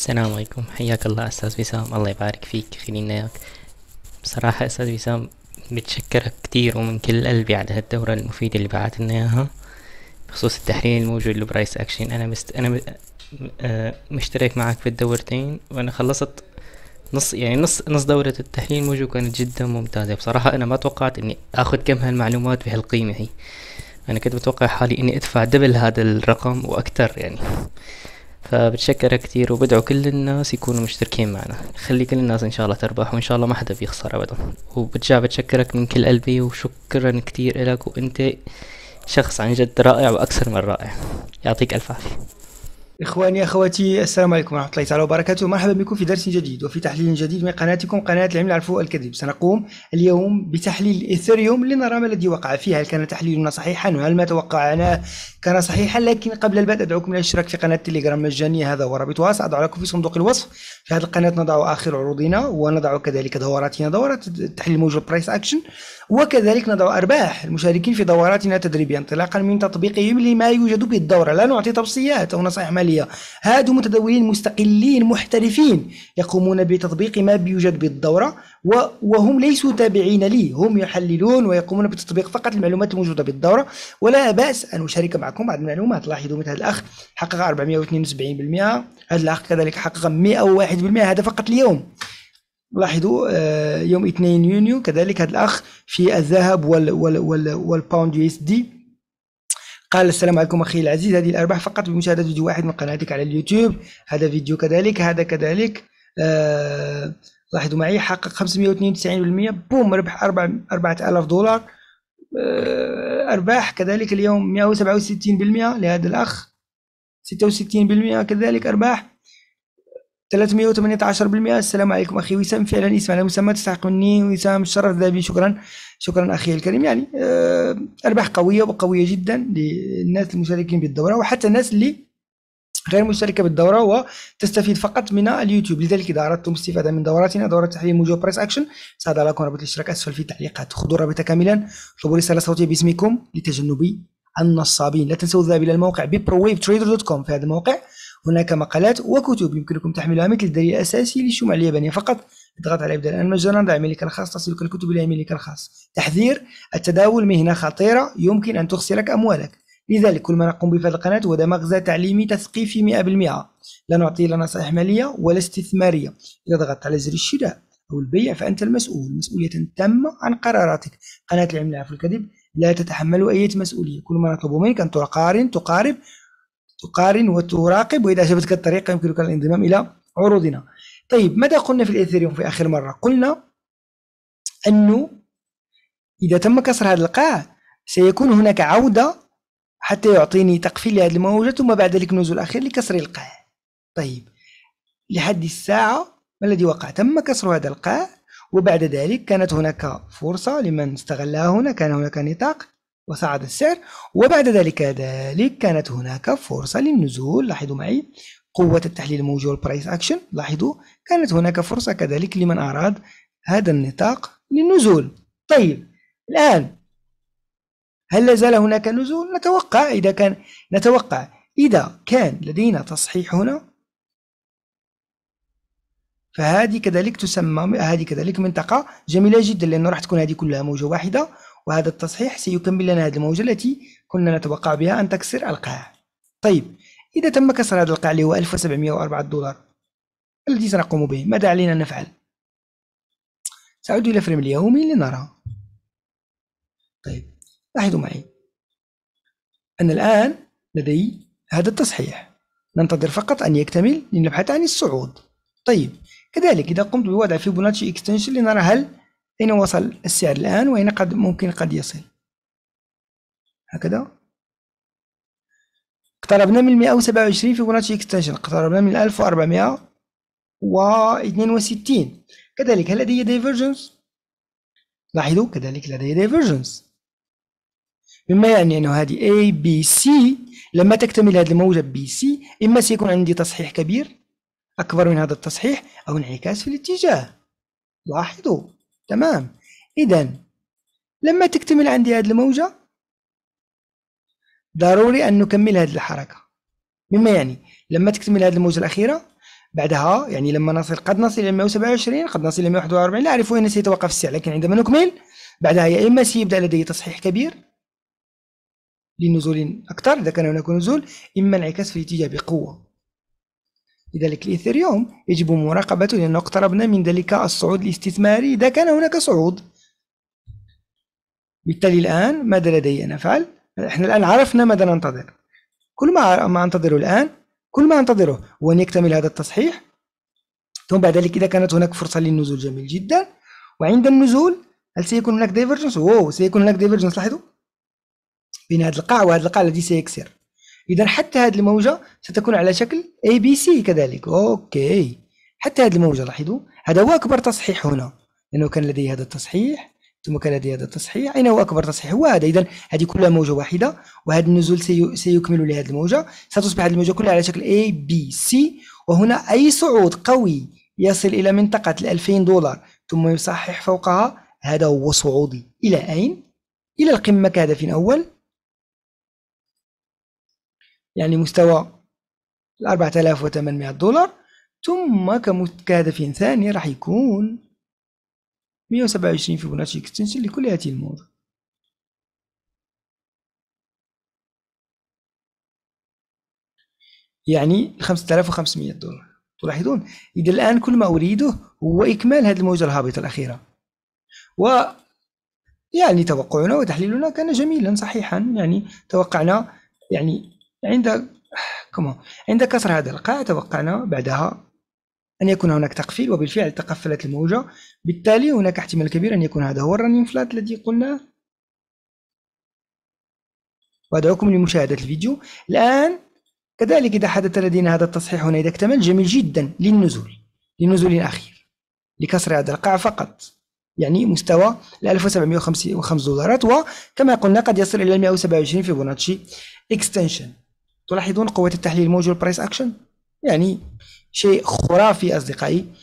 السلام عليكم حياك الله استاذ وسام الله يبارك فيك خلينا اياك بصراحة استاذ وسام بتشكرك كتير ومن كل قلبي على هالدورة المفيدة اللي بعت لنا اياها بخصوص التحليل الموجود لبرايس اكشن انا مست... انا م... آه، مشترك معك في الدورتين وانا خلصت نص يعني نص نص دورة التحليل الموجود كانت جدا ممتازة بصراحة انا ما توقعت اني اخذ كم هالمعلومات بهالقيمة هي انا كنت متوقع حالي اني ادفع دبل هذا الرقم واكثر يعني فبتشكرك كتير وبدعو كل الناس يكونوا مشتركين معنا خلي كل الناس ان شاء الله تربح وان شاء الله ما حدا بيخسر ابدا وبرجع بتشكرك من كل قلبي وشكرا كتير لك وانت شخص عن جد رائع واكثر من رائع يعطيك الف عافيه إخواني أخواتي السلام عليكم ورحمة الله تعالى وبركاته مرحبا بكم في درس جديد وفي تحليل جديد من قناتكم قناة العلم العرف الكذب سنقوم اليوم بتحليل إثيريوم لنرى ما الذي وقع فيه هل كان تحليلنا صحيحا وهل ما توقعناه كان صحيحا لكن قبل البدء أدعوكم للاشتراك في قناة تليجرام مجانية هذا هو رابطها سأضع لكم في صندوق الوصف في هذه القناة نضع آخر عروضنا ونضع كذلك دوراتنا دورات تحليل موجب برايس أكشن وكذلك نضع أرباح المشاركين في دوراتنا التدريبية انطلاقا من تطبيقهم لما يوجد بالدوره لا نعطي توصيات أو نصائح مالية العملية هادو متداولين مستقلين محترفين يقومون بتطبيق ما بيوجد بالدورة وهم ليسوا تابعين لي هم يحللون ويقومون بتطبيق فقط المعلومات الموجودة بالدورة ولا بأس أن أشارك معكم بعض المعلومات لاحظوا مثل هذا الأخ حقق 472% هذا الأخ كذلك حقق 101% هذا فقط اليوم لاحظوا آه، يوم 2 يونيو كذلك هذا الأخ في الذهب وال وال وال والباوند يو اس دي قال السلام عليكم اخي العزيز هذه الارباح فقط بمشاهده فيديو واحد من قناتك على اليوتيوب هذا فيديو كذلك هذا كذلك آه لاحظوا معي حقق 592% بوم ربح 4000 دولار آه ارباح كذلك اليوم 167% لهذا الاخ 66% كذلك ارباح 318% السلام عليكم اخي وسام فعلا اسم على مسمى تستحق مني وسام الشرف ذهبي شكرا شكرا اخي الكريم يعني آه، ارباح قويه وقويه جدا للناس المشاركين بالدوره وحتى الناس اللي غير مشتركة بالدورة وتستفيد فقط من اليوتيوب لذلك إذا أردتم الاستفادة من دوراتنا دورة تحليل موجو بريس أكشن سأضع لكم رابط الاشتراك أسفل في التعليقات خذوا الرابط كاملا اطلبوا رسالة صوتية باسمكم لتجنب النصابين لا تنسوا الذهاب إلى الموقع بيبرويف تريدر دوت كوم في هذا الموقع هناك مقالات وكتب يمكنكم تحميلها مثل الدليل الأساسي للشمع اليابانية فقط اضغط على إبدال المتجر عند عميلك الخاص تصلك الكتب إلى عملك الخاص تحذير التداول مهنة خطيرة يمكن أن تخسرك أموالك لذلك كل ما نقوم به في القناة هو مغزى تعليمي تثقيفي 100% لا نعطي لا نصائح مالية ولا استثمارية إذا ضغطت على زر الشراء أو البيع فأنت المسؤول مسؤولية تامة عن قراراتك قناة العلم في الكذب لا تتحمل أي مسؤولية كل ما نطلب منك أن تقارن تقارب تقارن وتراقب واذا عجبتك الطريقه يمكنك الانضمام الى عروضنا طيب ماذا قلنا في الايثيريوم في اخر مره قلنا انه اذا تم كسر هذا القاع سيكون هناك عوده حتى يعطيني تقفيل لهذه الموجه ثم بعد ذلك نزول اخير لكسر القاع طيب لحد الساعه ما الذي وقع تم كسر هذا القاع وبعد ذلك كانت هناك فرصه لمن استغلها هنا كان هناك نطاق وصعد السعر وبعد ذلك كذلك كانت هناك فرصة للنزول لاحظوا معي قوة التحليل الموجودة والبرايس أكشن لاحظوا كانت هناك فرصة كذلك لمن أراد هذا النطاق للنزول طيب الآن هل لازال هناك نزول؟ نتوقع إذا كان نتوقع إذا كان لدينا تصحيح هنا فهذه كذلك تسمى هذه كذلك منطقة جميلة جدا لأنه راح تكون هذه كلها موجة واحدة وهذا التصحيح سيكمل لنا هذه الموجة التي كنا نتوقع بها أن تكسر القاع طيب إذا تم كسر هذا القاع اللي هو 1704 دولار الذي سنقوم به ماذا علينا أن نفعل؟ سأعود إلى فريم اليومي لنرى طيب لاحظوا معي أن الآن لدي هذا التصحيح ننتظر فقط أن يكتمل لنبحث عن الصعود طيب كذلك إذا قمت بوضع فيبوناتشي اكستنشن لنرى هل أين وصل السعر الآن وأين قد ممكن قد يصل هكذا اقتربنا من 127 في فيبوناتشي اكستنشن اقتربنا من 1462 كذلك هل لدي ديفرجنس لاحظوا كذلك لدي ديفرجنس مما يعني أنه هذه اي بي سي لما تكتمل هذه الموجه بي سي إما سيكون عندي تصحيح كبير أكبر من هذا التصحيح أو انعكاس في الاتجاه لاحظوا تمام اذا لما تكتمل عندي هذه الموجه ضروري ان نكمل هذه الحركه مما يعني لما تكتمل هذه الموجه الاخيره بعدها يعني لما نصل قد نصل الى 127 قد نصل الى 141 لا اعرف وين سيتوقف السعر لكن عندما نكمل بعدها يا اما سيبدا لدي تصحيح كبير لنزول اكثر اذا كان هناك نزول اما انعكاس في الاتجاه بقوه لذلك الإثيريوم يجب مراقبته لأنه اقتربنا من ذلك الصعود الاستثماري إذا كان هناك صعود بالتالي الآن ماذا لدي أن أفعل؟ احنا الآن عرفنا ماذا ننتظر كل ما أنتظره الآن كل ما أنتظره هو أن يكتمل هذا التصحيح ثم بعد ذلك إذا كانت هناك فرصة للنزول جميل جدا وعند النزول هل سيكون هناك ديفرجنس؟ واو سيكون هناك ديفرجنس لاحظوا بين هذا القاع وهذا القاع الذي سيكسر إذا حتى هذه الموجة ستكون على شكل اي بي سي كذلك أوكي حتى هذه الموجة لاحظوا هذا هو أكبر تصحيح هنا لأنه كان لدي هذا التصحيح ثم كان لدي هذا التصحيح أين هو أكبر تصحيح هو هذا إذا هذه كلها موجة واحدة وهذا النزول سي... سيكمل لهذه الموجة ستصبح هذه الموجة كلها على شكل اي بي سي وهنا أي صعود قوي يصل إلى منطقة ال 2000 دولار ثم يصحح فوقها هذا هو صعودي إلى أين؟ إلى القمة كهدف أول يعني مستوى ال 4800 دولار ثم كهدف ثاني راح يكون 127 فيبوناتشي اكستنشن لكل هذه الموضة يعني 5500 دولار تلاحظون اذا الان كل ما اريده هو اكمال هذه الموجه الهابطه الاخيره و يعني توقعنا وتحليلنا كان جميلا صحيحا يعني توقعنا يعني عند كمان عند كسر هذا القاع توقعنا بعدها أن يكون هناك تقفيل وبالفعل تقفلت الموجة بالتالي هناك احتمال كبير أن يكون هذا هو الرنين فلات الذي قلناه وأدعوكم لمشاهدة الفيديو الآن كذلك إذا حدث لدينا هذا التصحيح هنا إذا اكتمل جميل جدا للنزول لنزول أخير لكسر هذا القاع فقط يعني مستوى ال 1705 دولارات وكما قلنا قد يصل إلى 127 فيبوناتشي اكستنشن تلاحظون قوة التحليل موجود بريس أكشن يعني شيء خرافي أصدقائي